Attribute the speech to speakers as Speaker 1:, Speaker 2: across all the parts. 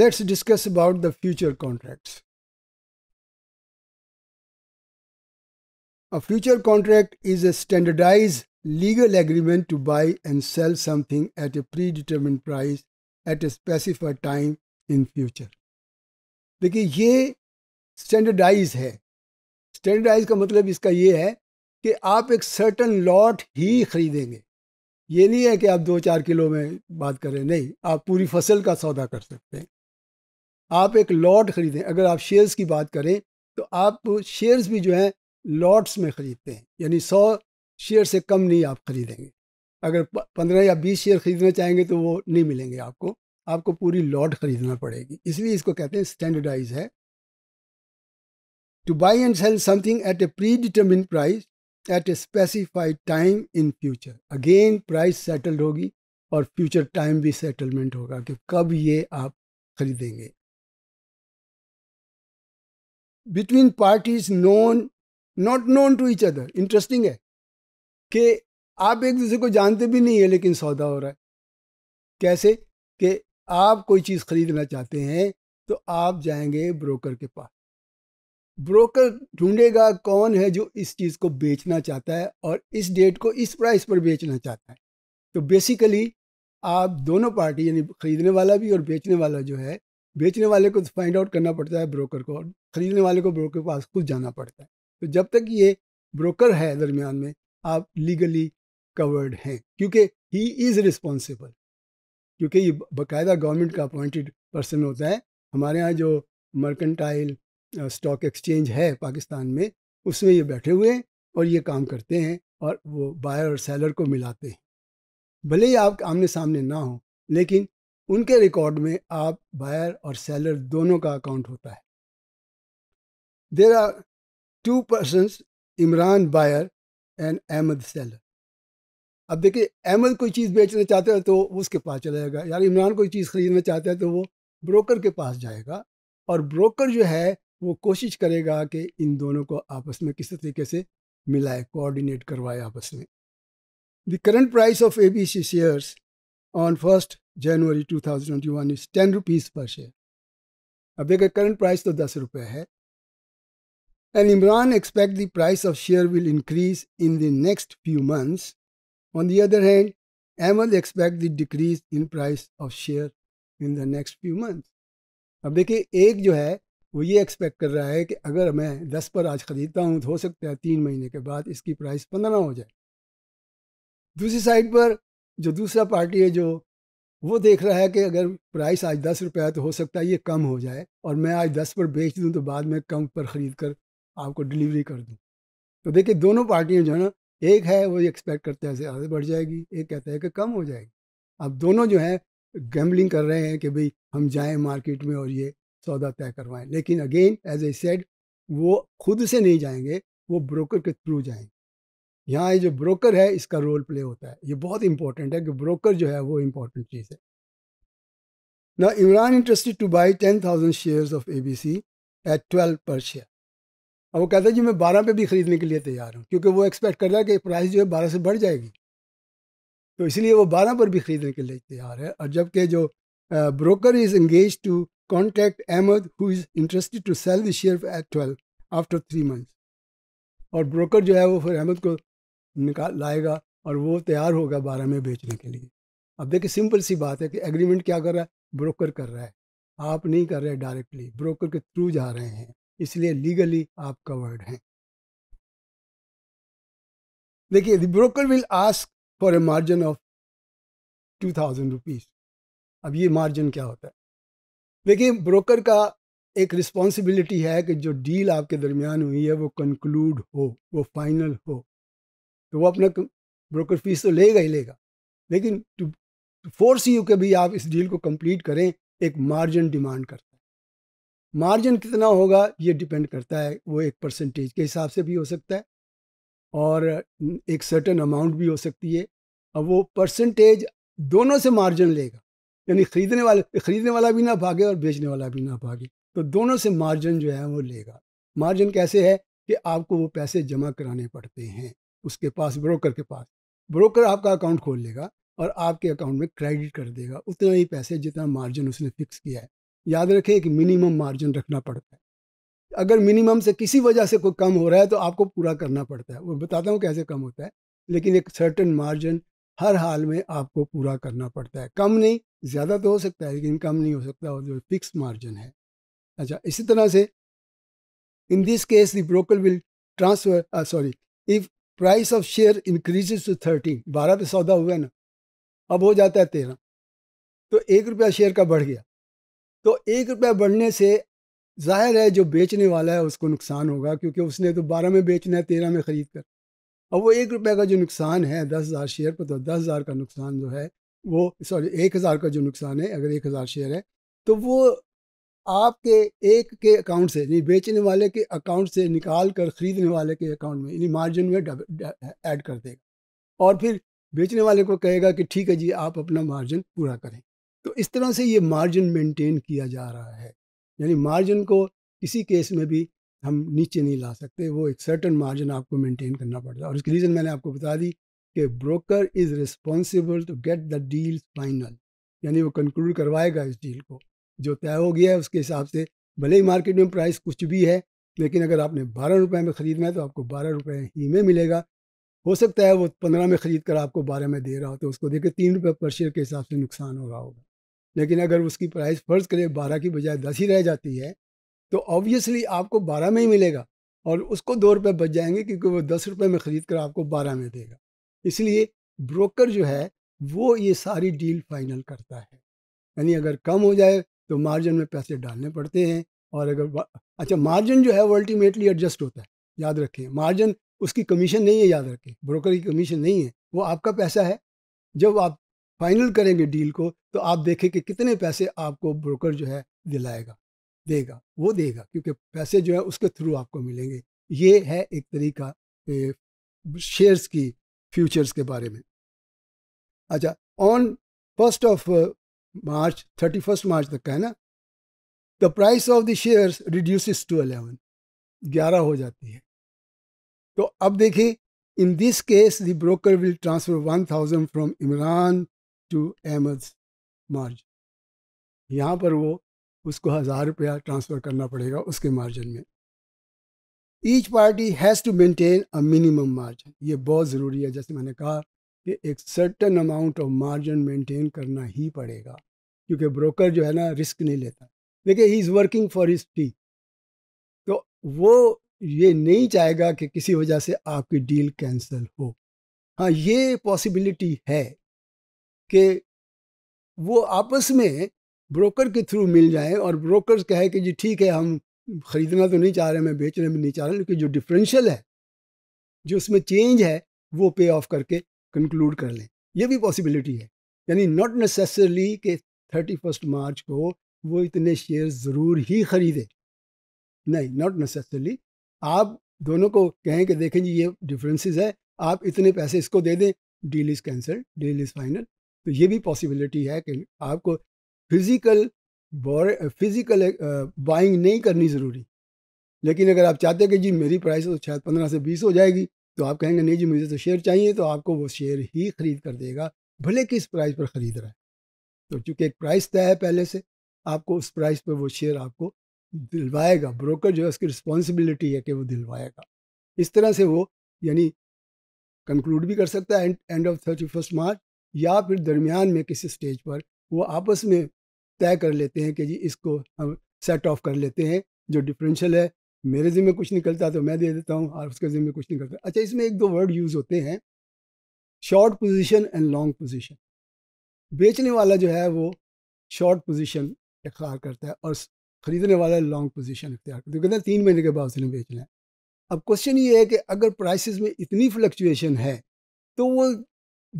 Speaker 1: let's discuss about the future contracts. A future contract is a standardized legal agreement to buy and sell something at a predetermined price at a specified time in future देखिए ये standardise है standardise का मतलब इसका ये है कि आप एक सर्टन लॉट ही खरीदेंगे ये नहीं है कि आप दो चार किलो में बात करें नहीं आप पूरी फसल का सौदा कर सकते हैं आप एक लॉट ख़रीदें अगर आप शेयर्स की बात करें तो आप शेयर्स भी जो हैं लॉट्स में ख़रीदते हैं यानी सौ शेयर से कम नहीं आप ख़रीदेंगे अगर पंद्रह या बीस शेयर ख़रीदना चाहेंगे तो वो नहीं मिलेंगे आपको आपको पूरी लॉट ख़रीदना पड़ेगी इसलिए इसको कहते हैं स्टैंडर्डाइज है to buy and sell something at a predetermine price at a specified time in future again price settled होगी और फ्यूचर टाइम भी सेटलमेंट होगा कि कब ये आप खरीदेंगे between parties known not known to each other interesting है कि आप एक दूसरे को जानते भी नहीं है लेकिन सौदा हो रहा है कैसे कि आप कोई चीज़ खरीदना चाहते हैं तो आप जाएंगे ब्रोकर के पास ब्रोकर ढूंढेगा कौन है जो इस चीज़ को बेचना चाहता है और इस डेट को इस प्राइस पर बेचना चाहता है तो बेसिकली आप दोनों पार्टी यानी खरीदने वाला भी और बेचने वाला जो है बेचने वाले को फाइंड आउट करना पड़ता है ब्रोकर को और ख़रीदने वाले को ब्रोकर के पास खुद जाना पड़ता है तो जब तक ये ब्रोकर है दरमियान में आप लीगली कवर्ड हैं क्योंकि ही इज़ रिस्पॉन्सिबल क्योंकि ये बाकायदा गवर्नमेंट का अपॉइंटेड पर्सन होता है हमारे यहाँ जो मर्केंटाइल स्टॉक एक्सचेंज है पाकिस्तान में उसमें ये बैठे हुए हैं और ये काम करते हैं और वो बायर और सेलर को मिलाते हैं भले ही आप आमने सामने ना हो लेकिन उनके रिकॉर्ड में आप बायर और सेलर दोनों का अकाउंट होता है there are two person Imran buyer and Ahmed seller अब देखिए अहमद कोई चीज़ बेचना चाहते हैं तो उसके पास चला जाएगा यार इमरान कोई चीज़ ख़रीदना चाहते हैं तो वो ब्रोकर के पास जाएगा और ब्रोकर जो है वो कोशिश करेगा कि इन दोनों को आपस में किस तरीके से मिलाए कोऑर्डिनेट करवाए आपस में the current price of A B C shares on first January 2021 is ten rupees per share अब देखिए करंट प्राइस तो दस रुपये है and Imran expect the price of share will increase in the next few months on the other hand Ahmed expect the decrease in price of share in the next few months अब देखिए एक जो है वो ये एक्सपेक्ट कर रहा है कि अगर मैं दस पर आज ख़रीदता हूँ तो हो सकता है तीन महीने के बाद इसकी प्राइस पंद्रह हो जाए दूसरी साइड पर जो दूसरा पार्टी है जो वो देख रहा है कि अगर प्राइस आज दस रुपया है तो हो सकता है ये कम हो जाए और मैं आज दस पर बेच दूँ तो बाद में कम पर ख़रीद कर आपको डिलीवरी कर दूँ तो देखिए दोनों पार्टियाँ जो है ना एक है वो एक्सपेक्ट करते हैं ज़्यादा बढ़ जाएगी एक कहता है कि कम हो जाएगी अब दोनों जो है गैम्बलिंग कर रहे हैं कि भाई हम जाएं मार्केट में और ये सौदा तय करवाएं लेकिन अगेन एज ए सेड वो खुद से नहीं जाएंगे वो ब्रोकर के थ्रू जाएंगे यहाँ ये जो ब्रोकर है इसका रोल प्ले होता है ये बहुत इंपॉर्टेंट है कि ब्रोकर जो है वो इम्पॉर्टेंट चीज़ है ना Imran interested to buy ten thousand share of A B C at twelve per share अब वो कहता है जी मैं बारह पे भी ख़रीदने के लिए तैयार हूँ क्योंकि वो एक्सपेक्ट कर रहा है कि प्राइस जो है बारह से बढ़ जाएगी तो इसलिए वो बारह पर भी ख़रीदने के लिए तैयार है और जबकि जो broker is engage to contact Ahmed who is interested to sell the share at twelve after three months और ब्रोकर जो है वो फिर अहमद को निकाल लाएगा और वो तैयार होगा बारह में बेचने के लिए अब देखिए सिंपल सी बात है कि एग्रीमेंट क्या कर रहा है ब्रोकर कर रहा है आप नहीं कर रहे डायरेक्टली ब्रोकर के थ्रू जा रहे हैं इसलिए लीगली आप कवर्ड हैं देखिए broker will ask for a margin of two thousand rupees अब ये मार्जिन क्या होता है देखिए ब्रोकर का एक रिस्पॉन्सिबिलिटी है कि जो डील आपके दरमियान हुई है वो कंक्लूड हो वो फाइनल हो तो वो अपना ब्रोकर फीस तो लेगा ही लेगा लेकिन टू फोर्स यू के भी आप इस डील को कंप्लीट करें एक मार्जिन डिमांड करता है मार्जिन कितना होगा ये डिपेंड करता है वो एक परसेंटेज के हिसाब से भी हो सकता है और एक सर्टन अमाउंट भी हो सकती है अब वो परसेंटेज दोनों से मार्जिन लेगा यानी खरीदने वाले खरीदने वाला भी ना भागे और बेचने वाला भी ना भागे तो दोनों से मार्जिन जो है वो लेगा मार्जिन कैसे है कि आपको वो पैसे जमा कराने पड़ते हैं उसके पास ब्रोकर के पास ब्रोकर आपका अकाउंट खोल लेगा और आपके अकाउंट में क्रेडिट कर देगा उतना ही पैसे जितना मार्जिन उसने फिक्स किया है याद रखें एक मिनिमम मार्जिन रखना पड़ता है अगर मिनिमम से किसी वजह से कोई कम हो रहा है तो आपको पूरा करना पड़ता है वो बताता हूँ कैसे कम होता है लेकिन एक सर्टन मार्जिन हर हाल में आपको पूरा करना पड़ता है कम नहीं ज़्यादा तो हो सकता है लेकिन कम नहीं हो सकता और जो फिक्स मार्जिन है अच्छा इसी तरह से in this case the broker will transfer sorry if price of share increase to thirteen बारह पे सौदा हुआ ना अब हो जाता है तेरह तो एक रुपया शेयर का बढ़ गया तो एक रुपया बढ़ने से जाहिर है जो बेचने वाला है उसको नुकसान होगा क्योंकि उसने तो बारह में बेचना है तेरह में ख़रीद कर अब वो एक रुपये का जो नुकसान है दस हज़ार शेयर पर तो दस हज़ार का नुकसान जो है वो सॉरी एक हज़ार का जो नुकसान है अगर एक हज़ार शेयर है तो वो आपके एक के अकाउंट से यानी बेचने वाले के अकाउंट से निकाल कर ख़रीदने वाले के अकाउंट में यानी मार्जिन में ऐड कर देगा और फिर बेचने वाले को कहेगा कि ठीक है जी आप अपना मार्जिन पूरा करें तो इस तरह से ये मार्जिन मेंटेन किया जा रहा है यानी मार्जिन को किसी केस में भी हम नीचे नहीं ला सकते वो एक सर्टन मार्जिन आपको मेंटेन करना पड़ता है और इसकी रीज़न मैंने आपको बता दी कि broker is responsible to get the deal final यानी वो कंक्लूड करवाएगा इस डील को जो तय हो गया है उसके हिसाब से भले ही मार्केट में प्राइस कुछ भी है लेकिन अगर आपने बारह रुपये में ख़रीदना है तो आपको बारह रुपये ही में मिलेगा हो सकता है वो पंद्रह में ख़रीद कर आपको बारह में दे रहा हो तो उसको देखिए तीन रुपये पर शेयर के हिसाब से नुकसान हो रहा होगा लेकिन अगर उसकी प्राइस फ़र्ज़ करें बारह की बजाय दस ही रह जाती है तो ऑब्वियसली आपको बारह में ही मिलेगा और उसको दो रुपये बच जाएंगे क्योंकि वो दस रुपये में ख़रीद कर आपको बारह में देगा इसलिए ब्रोकर जो है वो ये सारी डील फाइनल करता है यानी अगर कम हो जाए तो मार्जिन में पैसे डालने पड़ते हैं और अगर अच्छा मार्जिन जो है वो अल्टीमेटली एडजस्ट होता है याद रखें मार्जिन उसकी कमीशन नहीं है याद रखें ब्रोकर की कमीशन नहीं है वो आपका पैसा है जब आप फाइनल करेंगे डील को तो आप देखें कि कितने पैसे आपको ब्रोकर जो है दिलाएगा देगा वो देगा क्योंकि पैसे जो है उसके थ्रू आपको मिलेंगे ये है एक तरीका शेयर्स की फ्यूचर्स के बारे में अच्छा on first of March thirty first March तक का है ना the price of the shares reduces to eleven ग्यारह हो जाती है तो अब देखिए in this case the broker will transfer one thousand from Imran to Ahmed मार्ज यहाँ पर वो उसको हज़ार रुपया ट्रांसफ़र करना पड़ेगा उसके मार्जिन में each party has to maintain a minimum margin ये बहुत ज़रूरी है जैसे मैंने कहा कि एक certain amount of margin maintain करना ही पड़ेगा क्योंकि ब्रोकर जो है ना रिस्क नहीं लेता देखिए he is working for his fee तो वो ये नहीं चाहेगा कि किसी वजह से आपकी डील कैंसिल हो हाँ ये पॉसिबिलिटी है कि वो आपस में ब्रोकर के थ्रू मिल जाए और ब्रोकर कहे कि जी ठीक है हम ख़रीदना तो नहीं चाह रहे मैं बेचना भी नहीं चाह रहा लेकिन जो डिफरेंशियल है जो उसमें चेंज है वो पे ऑफ करके कंक्लूड कर लें ये भी पॉसिबिलिटी है यानी नॉट नेसेसरली कि थर्टी फर्स्ट मार्च को वो इतने शेयर ज़रूर ही ख़रीदे नहीं नॉट नेसेसरली आप दोनों को कहें कि देखें जी ये डिफरेंसेस है आप इतने पैसे इसको दे दें deal is cancel deal is final तो ये भी पॉसिबिलिटी है कि आपको फिज़िकल फिज़िकल बाइंग नहीं करनी ज़रूरी लेकिन अगर आप चाहते हैं कि जी मेरी प्राइस तो शायद पंद्रह से बीस हो जाएगी तो आप कहेंगे नहीं जी मुझे तो शेयर चाहिए तो आपको वो शेयर ही ख़रीद कर देगा भले किस प्राइस पर ख़रीद रहा है तो चूँकि एक प्राइस तय है पहले से आपको उस प्राइस पर वो शेयर आपको दिलवाएगा ब्रोकर जो है उसकी रिस्पॉन्सिबिलिटी है कि वो दिलवाएगा इस तरह से वो यानी कंक्लूड भी कर सकता है end of thirty first March या फिर दरमियान में किसी स्टेज पर वो आपस में तय कर लेते हैं कि जी इसको हम सेट ऑफ कर लेते हैं जो डिफरेंशियल है मेरे ज़िम्मे कुछ निकलता तो मैं दे देता हूँ और उसके ज़िम्मे कुछ निकलता अच्छा इसमें एक दो वर्ड यूज़ होते हैं short position and long position बेचने वाला जो है वो शॉर्ट पोजीशन इख्तियार करता है और ख़रीदने वाला लॉन्ग पोजीशन इख्तियार करता है तो कहते हैं तीन महीने के बाद उसने बेचना है अब क्वेश्चन ये है कि अगर प्राइसेस में इतनी फ्लक्चुएशन है तो वो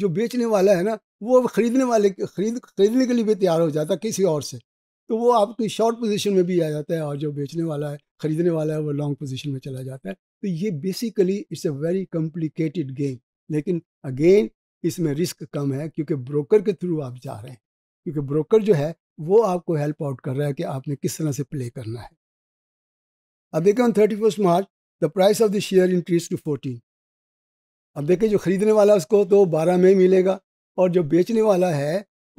Speaker 1: जो बेचने वाला है ना वो अब ख़रीदने वाले खरीद खरीदने के लिए भी तैयार हो जाता है किसी और से तो वो आपकी शॉर्ट पोजीशन में भी आ जाता है और जो बेचने वाला है खरीदने वाला है वो लॉन्ग पोजिशन में चला जाता है तो ये basically it's a very complicated game लेकिन अगेन इसमें रिस्क कम है क्योंकि ब्रोकर के थ्रू आप जा रहे हैं क्योंकि ब्रोकर जो है वो आपको हेल्प आउट कर रहा है कि आपने किस तरह से प्ले करना है अब देखें on thirty first March the price of the share increase to fourteen अब देखें जो खरीदने वाला उसको तो बारह में मिलेगा और जो बेचने वाला है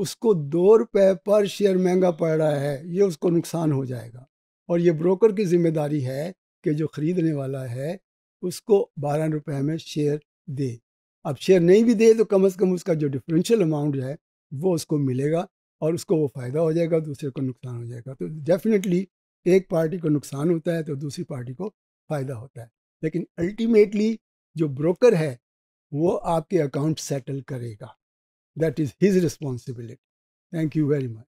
Speaker 1: उसको दो रुपये पर शेयर महंगा पड़ रहा है ये उसको नुकसान हो जाएगा और ये ब्रोकर की जिम्मेदारी है कि जो ख़रीदने वाला है उसको बारह रुपये में शेयर दे अब शेयर नहीं भी दे तो कम अज़ कम उसका जो डिफरेंशियल अमाउंट है वो उसको मिलेगा और उसको वो फ़ायदा हो जाएगा दूसरे को नुकसान हो जाएगा तो डेफिनेटली एक पार्टी को नुकसान होता है तो दूसरी पार्टी को फ़ायदा होता है लेकिन अल्टीमेटली जो ब्रोकर है वो आपके अकाउंट सेटल करेगा that is his responsibility thank you very much